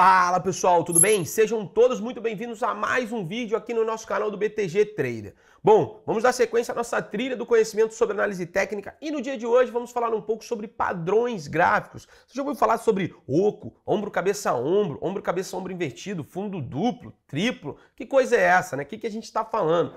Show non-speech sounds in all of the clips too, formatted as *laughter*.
Fala pessoal, tudo bem? Sejam todos muito bem-vindos a mais um vídeo aqui no nosso canal do BTG Trader. Bom, vamos dar sequência à nossa trilha do conhecimento sobre análise técnica e no dia de hoje vamos falar um pouco sobre padrões gráficos. Você já ouviu falar sobre oco, ombro, cabeça, ombro, ombro, cabeça, ombro invertido, fundo duplo, triplo? Que coisa é essa, né? O que, que a gente está falando?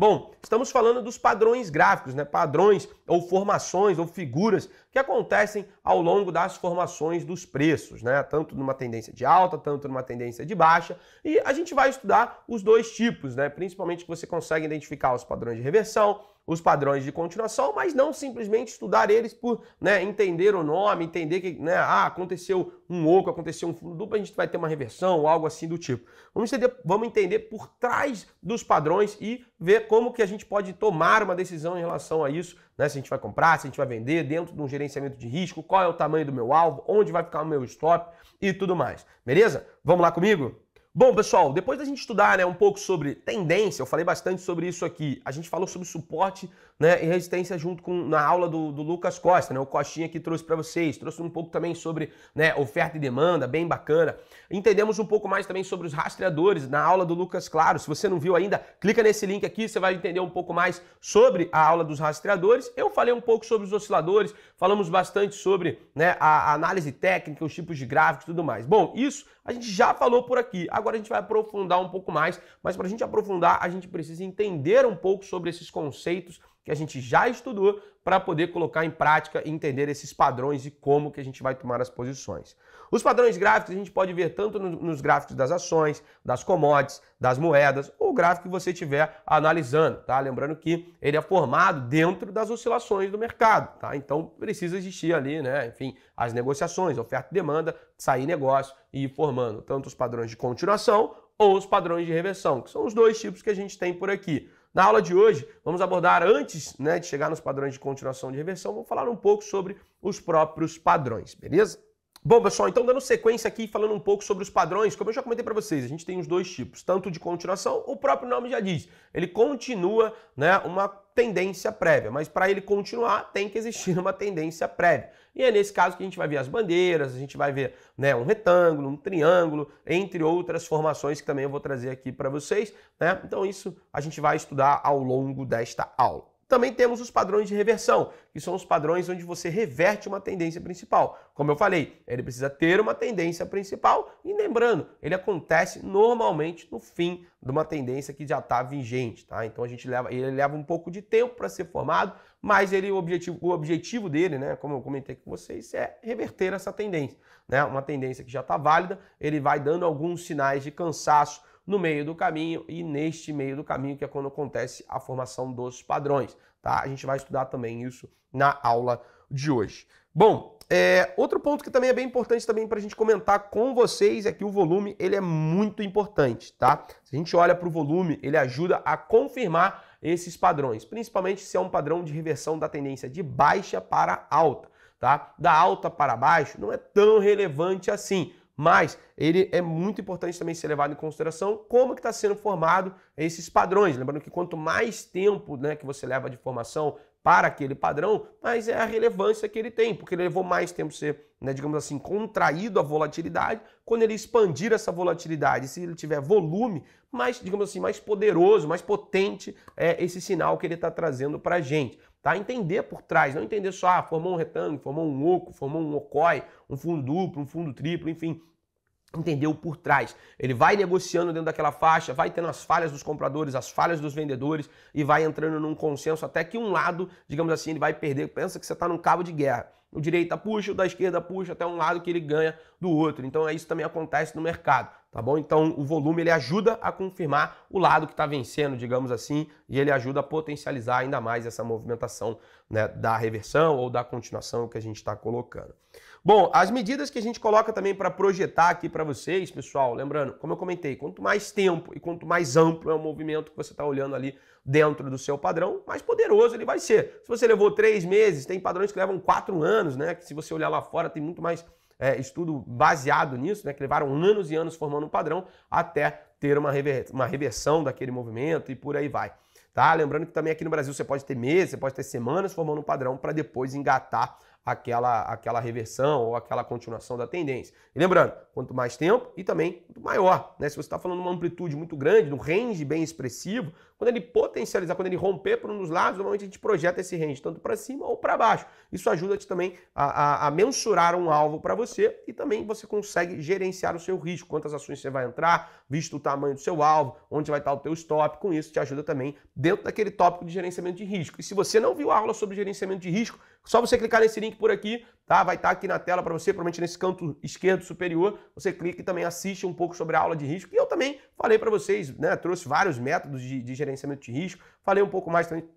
Bom, estamos falando dos padrões gráficos, né? Padrões ou formações ou figuras que acontecem ao longo das formações dos preços, né? Tanto numa tendência de alta, tanto numa tendência de baixa. E a gente vai estudar os dois tipos, né? Principalmente que você consegue identificar os padrões de reversão, os padrões de continuação, mas não simplesmente estudar eles por né, entender o nome, entender que né, ah, aconteceu um oco, aconteceu um fundo duplo, a gente vai ter uma reversão, ou algo assim do tipo. Vamos entender, vamos entender por trás dos padrões e ver como que a gente pode tomar uma decisão em relação a isso, né, se a gente vai comprar, se a gente vai vender, dentro de um gerenciamento de risco, qual é o tamanho do meu alvo, onde vai ficar o meu stop e tudo mais. Beleza? Vamos lá comigo? Bom, pessoal, depois da gente estudar né, um pouco sobre tendência, eu falei bastante sobre isso aqui. A gente falou sobre suporte né, e resistência junto com na aula do, do Lucas Costa, né, o Costinha que trouxe para vocês. Trouxe um pouco também sobre né, oferta e demanda, bem bacana. Entendemos um pouco mais também sobre os rastreadores na aula do Lucas Claro. Se você não viu ainda, clica nesse link aqui, você vai entender um pouco mais sobre a aula dos rastreadores. Eu falei um pouco sobre os osciladores, falamos bastante sobre né, a, a análise técnica, os tipos de gráficos e tudo mais. Bom, isso a gente já falou por aqui. Agora a gente vai aprofundar um pouco mais, mas para a gente aprofundar, a gente precisa entender um pouco sobre esses conceitos que a gente já estudou para poder colocar em prática e entender esses padrões e como que a gente vai tomar as posições. Os padrões gráficos a gente pode ver tanto nos gráficos das ações, das commodities, das moedas, ou o gráfico que você estiver analisando, tá? Lembrando que ele é formado dentro das oscilações do mercado, tá? Então precisa existir ali, né? Enfim, as negociações, oferta e demanda, sair negócio e ir formando tanto os padrões de continuação ou os padrões de reversão, que são os dois tipos que a gente tem por aqui. Na aula de hoje, vamos abordar, antes né, de chegar nos padrões de continuação de reversão, vou falar um pouco sobre os próprios padrões, beleza? Bom, pessoal, então dando sequência aqui, falando um pouco sobre os padrões, como eu já comentei para vocês, a gente tem os dois tipos, tanto de continuação, o próprio nome já diz, ele continua né, uma tendência prévia, mas para ele continuar tem que existir uma tendência prévia. E é nesse caso que a gente vai ver as bandeiras, a gente vai ver né, um retângulo, um triângulo, entre outras formações que também eu vou trazer aqui para vocês. Né? Então isso a gente vai estudar ao longo desta aula. Também temos os padrões de reversão, que são os padrões onde você reverte uma tendência principal. Como eu falei, ele precisa ter uma tendência principal e lembrando, ele acontece normalmente no fim de uma tendência que já está vigente, tá? Então a gente leva, ele leva um pouco de tempo para ser formado, mas ele o objetivo, o objetivo dele, né, como eu comentei com vocês, é reverter essa tendência, né? Uma tendência que já está válida, ele vai dando alguns sinais de cansaço no meio do caminho e neste meio do caminho que é quando acontece a formação dos padrões, tá? A gente vai estudar também isso na aula de hoje. Bom, é, outro ponto que também é bem importante também para a gente comentar com vocês é que o volume ele é muito importante, tá? Se a gente olha para o volume, ele ajuda a confirmar esses padrões, principalmente se é um padrão de reversão da tendência de baixa para alta, tá? Da alta para baixo não é tão relevante assim, mas ele é muito importante também ser levado em consideração como que está sendo formado esses padrões. Lembrando que quanto mais tempo né, que você leva de formação, para aquele padrão, mas é a relevância que ele tem, porque ele levou mais tempo ser, né, digamos assim, contraído a volatilidade. Quando ele expandir essa volatilidade, se ele tiver volume, mais, digamos assim, mais poderoso, mais potente é esse sinal que ele está trazendo para a gente. Tá? Entender por trás, não entender só, ah, formou um retângulo, formou um oco, formou um ocoi, um fundo duplo, um fundo triplo, enfim, entendeu por trás. Ele vai negociando dentro daquela faixa, vai tendo as falhas dos compradores, as falhas dos vendedores e vai entrando num consenso até que um lado, digamos assim, ele vai perder. Pensa que você está num cabo de guerra. O direita puxa, o da esquerda puxa até um lado que ele ganha do outro. Então é isso também acontece no mercado tá bom? Então o volume ele ajuda a confirmar o lado que está vencendo, digamos assim, e ele ajuda a potencializar ainda mais essa movimentação né, da reversão ou da continuação que a gente está colocando. Bom, as medidas que a gente coloca também para projetar aqui para vocês, pessoal, lembrando, como eu comentei, quanto mais tempo e quanto mais amplo é o movimento que você está olhando ali dentro do seu padrão, mais poderoso ele vai ser. Se você levou três meses, tem padrões que levam quatro anos, né? Que se você olhar lá fora tem muito mais é, estudo baseado nisso, né, que levaram anos e anos formando um padrão até ter uma, rever, uma reversão daquele movimento e por aí vai. Tá? Lembrando que também aqui no Brasil você pode ter meses, você pode ter semanas formando um padrão para depois engatar aquela, aquela reversão ou aquela continuação da tendência. E lembrando, quanto mais tempo e também quanto maior. Né? Se você está falando de uma amplitude muito grande, de um range bem expressivo, quando ele potencializar, quando ele romper por um dos lados, normalmente a gente projeta esse range tanto para cima ou para baixo. Isso ajuda te também a, a, a mensurar um alvo para você e também você consegue gerenciar o seu risco, quantas ações você vai entrar, visto o tamanho do seu alvo, onde vai estar o teu stop. Com isso te ajuda também dentro daquele tópico de gerenciamento de risco. E se você não viu a aula sobre gerenciamento de risco, só você clicar nesse link por aqui, tá? Vai estar tá aqui na tela para você, provavelmente nesse canto esquerdo superior. Você clica e também assiste um pouco sobre a aula de risco. E eu também falei para vocês, né? Trouxe vários métodos de, de gerenciamento gerenciamento de risco. Falei um pouco mais também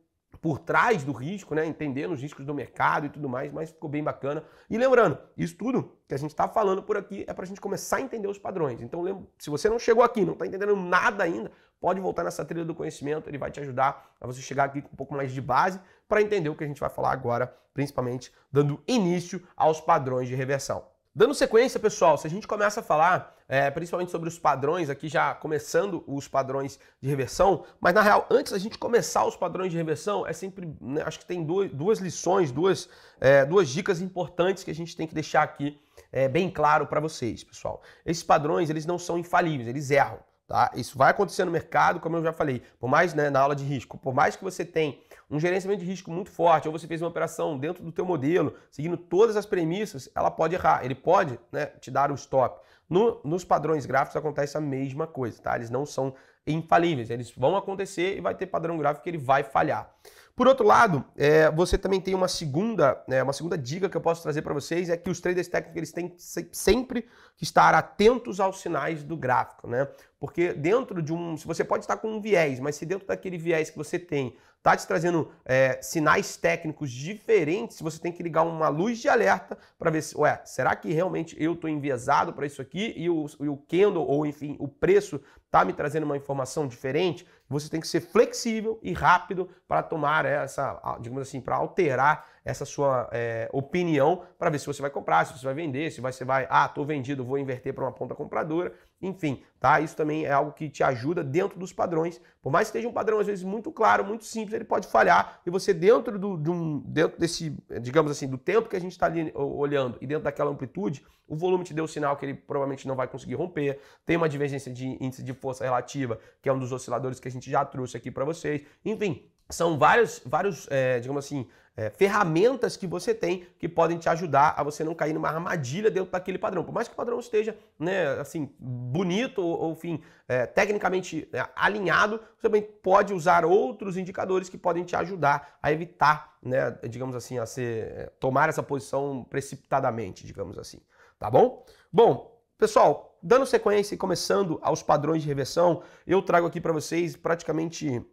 por trás do risco, né? Entendendo os riscos do mercado e tudo mais, mas ficou bem bacana. E lembrando, isso tudo que a gente está falando por aqui é para a gente começar a entender os padrões. Então, se você não chegou aqui, não está entendendo nada ainda, pode voltar nessa trilha do conhecimento, ele vai te ajudar a você chegar aqui com um pouco mais de base para entender o que a gente vai falar agora, principalmente dando início aos padrões de reversão. Dando sequência, pessoal, se a gente começa a falar é, principalmente sobre os padrões, aqui já começando os padrões de reversão, mas na real, antes da gente começar os padrões de reversão, é sempre, né, acho que tem duas lições, duas, é, duas dicas importantes que a gente tem que deixar aqui é, bem claro para vocês, pessoal. Esses padrões, eles não são infalíveis, eles erram. Tá? Isso vai acontecer no mercado, como eu já falei, por mais né, na aula de risco, por mais que você tenha um gerenciamento de risco muito forte, ou você fez uma operação dentro do teu modelo, seguindo todas as premissas, ela pode errar, ele pode né, te dar um stop. No, nos padrões gráficos acontece a mesma coisa, tá? Eles não são infalíveis, eles vão acontecer e vai ter padrão gráfico que ele vai falhar. Por outro lado, é, você também tem uma segunda, né, uma segunda dica que eu posso trazer para vocês é que os traders técnicos eles têm sempre que estar atentos aos sinais do gráfico, né? Porque dentro de um, você pode estar com um viés, mas se dentro daquele viés que você tem está te trazendo é, sinais técnicos diferentes, você tem que ligar uma luz de alerta para ver se, ué, será que realmente eu estou enviesado para isso aqui e o, e o candle, ou enfim, o preço está me trazendo uma informação diferente? Você tem que ser flexível e rápido para tomar essa, digamos assim, para alterar essa sua é, opinião para ver se você vai comprar, se você vai vender, se você vai, ah, estou vendido, vou inverter para uma ponta compradora, enfim, tá? Isso também é algo que te ajuda dentro dos padrões. Por mais que esteja um padrão, às vezes, muito claro, muito simples, ele pode falhar e você, dentro, do, de um, dentro desse, digamos assim, do tempo que a gente está ali olhando e dentro daquela amplitude, o volume te deu o sinal que ele provavelmente não vai conseguir romper, tem uma divergência de índice de força relativa, que é um dos osciladores que a gente já trouxe aqui para vocês. Enfim, são vários, vários é, digamos assim, é, ferramentas que você tem que podem te ajudar a você não cair numa armadilha dentro daquele padrão. Por mais que o padrão esteja, né, assim, bonito ou, enfim, é, tecnicamente é, alinhado, você também pode usar outros indicadores que podem te ajudar a evitar, né, digamos assim, a ser, é, tomar essa posição precipitadamente, digamos assim. Tá bom? Bom, pessoal, dando sequência e começando aos padrões de reversão, eu trago aqui para vocês praticamente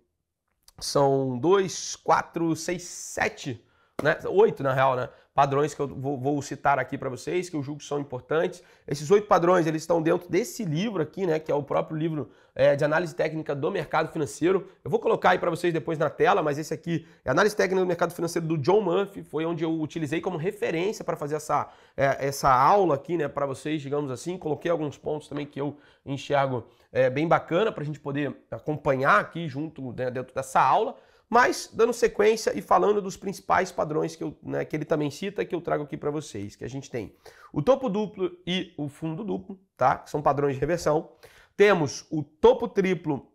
são dois, quatro, seis, sete né? oito na real, né? Padrões que eu vou, vou citar aqui para vocês, que eu julgo são importantes. Esses oito padrões, eles estão dentro desse livro aqui, né? Que é o próprio livro é, de análise técnica do mercado financeiro. Eu vou colocar aí para vocês depois na tela, mas esse aqui é análise técnica do mercado financeiro do John Murphy, foi onde eu utilizei como referência para fazer essa, é, essa aula aqui, né? Para vocês, digamos assim. Coloquei alguns pontos também que eu enxergo é, bem bacana para a gente poder acompanhar aqui junto né, dentro dessa aula. Mas, dando sequência e falando dos principais padrões que, eu, né, que ele também cita, que eu trago aqui para vocês, que a gente tem o topo duplo e o fundo duplo, tá? Que são padrões de reversão. Temos o topo triplo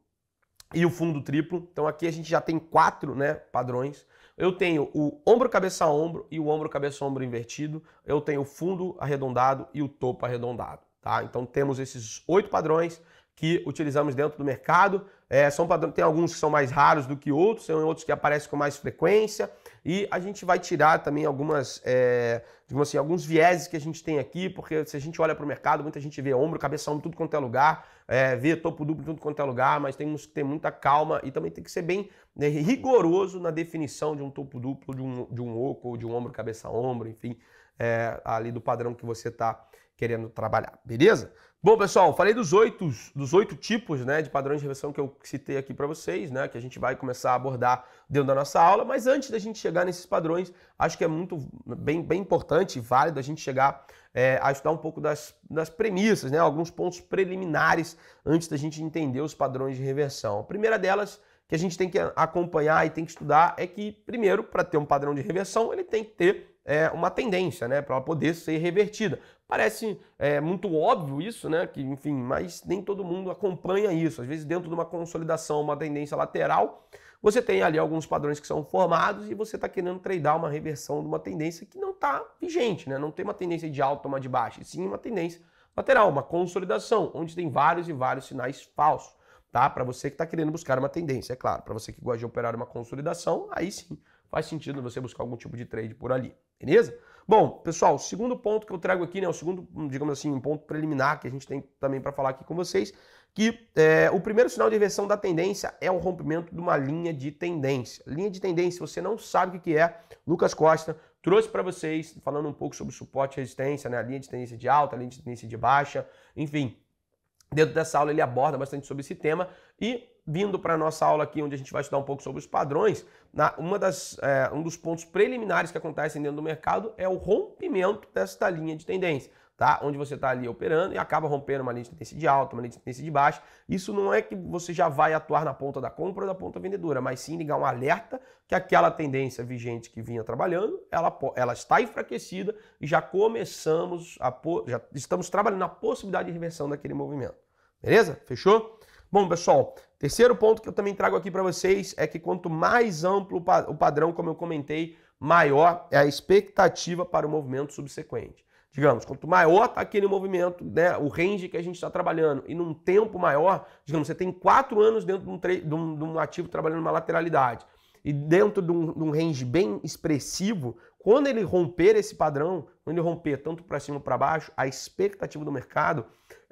e o fundo triplo. Então aqui a gente já tem quatro né, padrões. Eu tenho o ombro cabeça ombro e o ombro cabeça ombro invertido. Eu tenho o fundo arredondado e o topo arredondado. Tá? Então temos esses oito padrões que utilizamos dentro do mercado. É, são padrões, tem alguns que são mais raros do que outros, tem outros que aparecem com mais frequência. E a gente vai tirar também algumas, é, digamos assim, alguns vieses que a gente tem aqui, porque se a gente olha para o mercado, muita gente vê ombro, cabeça ombro tudo quanto é lugar, é, vê topo duplo, tudo quanto é lugar, mas temos que ter muita calma e também tem que ser bem né, rigoroso na definição de um topo duplo, de um, de um oco, ou de um ombro, cabeça, ombro, enfim, é, ali do padrão que você está querendo trabalhar, beleza? Bom, pessoal, falei dos oito, dos oito tipos né, de padrões de reversão que eu citei aqui para vocês, né, que a gente vai começar a abordar dentro da nossa aula, mas antes da gente chegar nesses padrões, acho que é muito bem, bem importante e válido a gente chegar é, a estudar um pouco das, das premissas, né, alguns pontos preliminares antes da gente entender os padrões de reversão. A primeira delas que a gente tem que acompanhar e tem que estudar é que, primeiro, para ter um padrão de reversão, ele tem que ter é, uma tendência, né, para ela poder ser revertida. Parece é, muito óbvio isso, né? Que, enfim, mas nem todo mundo acompanha isso. Às vezes, dentro de uma consolidação, uma tendência lateral, você tem ali alguns padrões que são formados e você está querendo tradear uma reversão de uma tendência que não está vigente, né? Não tem uma tendência de alta, uma de baixa, e sim uma tendência lateral, uma consolidação, onde tem vários e vários sinais falsos, tá? Para você que está querendo buscar uma tendência, é claro. Para você que gosta de operar uma consolidação, aí sim faz sentido você buscar algum tipo de trade por ali, beleza? Bom, pessoal, segundo ponto que eu trago aqui, né, o segundo, digamos assim, um ponto preliminar que a gente tem também para falar aqui com vocês, que é, o primeiro sinal de inversão da tendência é o rompimento de uma linha de tendência. Linha de tendência, você não sabe o que é, Lucas Costa trouxe para vocês, falando um pouco sobre suporte e resistência, né, a linha de tendência de alta, a linha de tendência de baixa, enfim, dentro dessa aula ele aborda bastante sobre esse tema e vindo para a nossa aula aqui, onde a gente vai estudar um pouco sobre os padrões, na, uma das, é, um dos pontos preliminares que acontecem dentro do mercado é o rompimento desta linha de tendência. Tá? Onde você está ali operando e acaba rompendo uma linha de tendência de alta, uma linha de tendência de baixa. Isso não é que você já vai atuar na ponta da compra ou da ponta vendedora, mas sim ligar um alerta que aquela tendência vigente que vinha trabalhando, ela, ela está enfraquecida e já começamos a já estamos trabalhando na possibilidade de reversão daquele movimento. Beleza? Fechou? Bom, pessoal, Terceiro ponto que eu também trago aqui para vocês é que quanto mais amplo o padrão, como eu comentei, maior é a expectativa para o movimento subsequente. Digamos, quanto maior está aquele movimento, né, o range que a gente está trabalhando, e num tempo maior, digamos, você tem quatro anos dentro de um, de um, de um ativo trabalhando uma lateralidade, e dentro de um, de um range bem expressivo, quando ele romper esse padrão, quando ele romper tanto para cima ou para baixo, a expectativa do mercado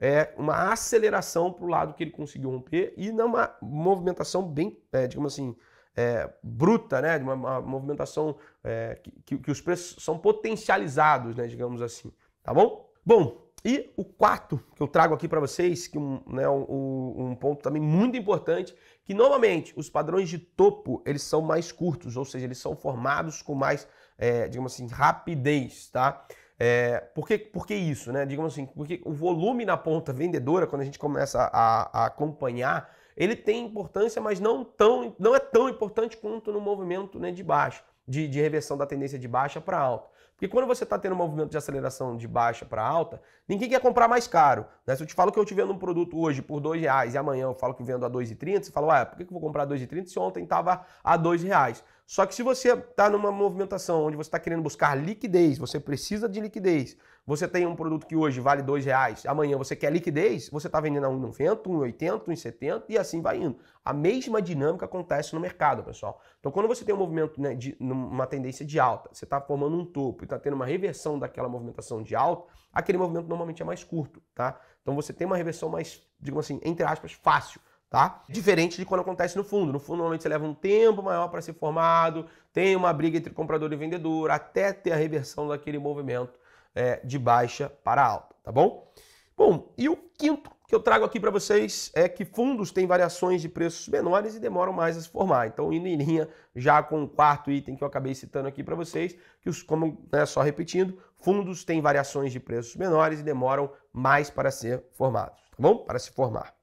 é, uma aceleração para o lado que ele conseguiu romper e numa movimentação bem, é, digamos assim, é, bruta, né? Uma, uma movimentação é, que, que, os preços são potencializados, né? Digamos assim, tá bom? Bom, e o quarto que eu trago aqui para vocês, que um, né, um, um ponto também muito importante, que normalmente os padrões de topo eles são mais curtos, ou seja, eles são formados com mais, é, digamos assim, rapidez, tá? É, por, que, por que isso, né? Digamos assim, porque o volume na ponta vendedora, quando a gente começa a, a acompanhar, ele tem importância, mas não, tão, não é tão importante quanto no movimento né, de baixo, de, de reversão da tendência de baixa para alta. Porque quando você está tendo um movimento de aceleração de baixa para alta, ninguém quer comprar mais caro. Né? Se eu te falo que eu te vendo um produto hoje por dois reais e amanhã eu falo que vendo a R$ 2,30, você fala, ué, por que eu vou comprar R$ 2,30 se ontem estava a dois reais? Só que se você está numa movimentação onde você está querendo buscar liquidez, você precisa de liquidez, você tem um produto que hoje vale dois reais, amanhã você quer liquidez, você está vendendo a 1,90, 1,80, 1,70 e assim vai indo. A mesma dinâmica acontece no mercado, pessoal. Então, quando você tem um movimento, né, de, uma tendência de alta, você está formando um topo e está tendo uma reversão daquela movimentação de alta, aquele movimento normalmente é mais curto, tá? Então, você tem uma reversão mais, digamos assim, entre aspas, fácil tá? Diferente de quando acontece no fundo. No fundo, normalmente você leva um tempo maior para ser formado, tem uma briga entre comprador e vendedor, até ter a reversão daquele movimento é, de baixa para alta, tá bom? Bom, e o quinto que eu trago aqui para vocês é que fundos têm variações de preços menores e demoram mais a se formar. Então, indo em linha já com o quarto item que eu acabei citando aqui para vocês, que os, como né, só repetindo, fundos têm variações de preços menores e demoram mais para ser formados, tá bom? Para se formar.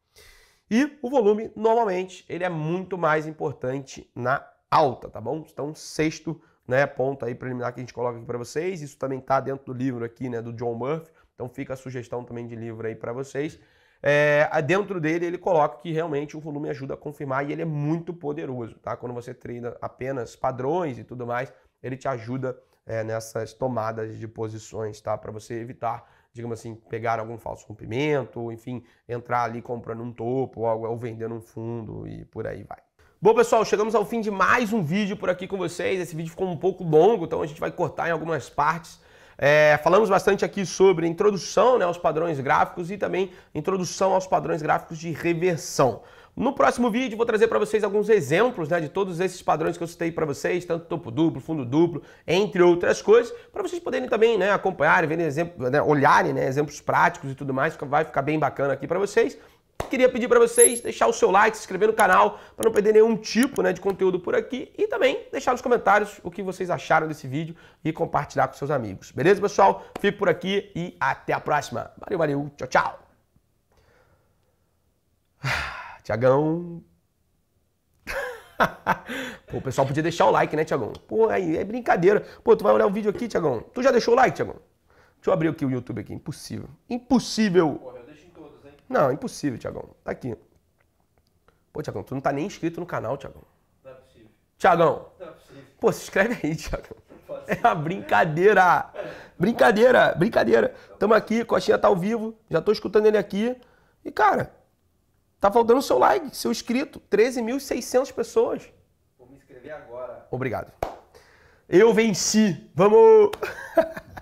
E o volume, normalmente, ele é muito mais importante na alta, tá bom? Então, sexto né, ponto aí preliminar que a gente coloca aqui para vocês. Isso também tá dentro do livro aqui, né, do John Murphy. Então fica a sugestão também de livro aí para vocês. É, dentro dele ele coloca que realmente o volume ajuda a confirmar e ele é muito poderoso, tá? Quando você treina apenas padrões e tudo mais, ele te ajuda é, nessas tomadas de posições, tá? Para você evitar digamos assim, pegar algum falso rompimento, enfim, entrar ali comprando um topo ou, ou vendendo um fundo e por aí vai. Bom, pessoal, chegamos ao fim de mais um vídeo por aqui com vocês. Esse vídeo ficou um pouco longo, então a gente vai cortar em algumas partes. É, falamos bastante aqui sobre introdução né, aos padrões gráficos e também introdução aos padrões gráficos de reversão. No próximo vídeo vou trazer para vocês alguns exemplos né, de todos esses padrões que eu citei para vocês, tanto topo duplo, fundo duplo, entre outras coisas, para vocês poderem também né, acompanhar, verem exemplo, né, olharem né, exemplos práticos e tudo mais, vai ficar bem bacana aqui para vocês. Queria pedir para vocês deixar o seu like, se inscrever no canal para não perder nenhum tipo né, de conteúdo por aqui e também deixar nos comentários o que vocês acharam desse vídeo e compartilhar com seus amigos. Beleza, pessoal? Fico por aqui e até a próxima. Valeu, valeu, tchau, tchau. *sighs* Tiagão. *laughs* Pô, o pessoal podia deixar o like, né, Tiagão? Pô, aí é brincadeira. Pô, tu vai olhar o vídeo aqui, Tiagão. Tu já deixou o like, Tiagão? Deixa eu abrir aqui o YouTube aqui. Impossível. Impossível. Porra, eu deixo em todos, hein? Não, impossível, Tiagão. Tá aqui. Pô, Tiagão, tu não tá nem inscrito no canal, Tiagão. Não é possível. Tiagão. Não é possível. Pô, se inscreve aí, Tiagão. É uma brincadeira. Brincadeira, brincadeira. Tamo aqui, Coxinha tá ao vivo. Já tô escutando ele aqui. E, cara, Tá faltando o seu like, seu inscrito. 13.600 pessoas. Vou me inscrever agora. Obrigado. Eu venci. Vamos! *laughs*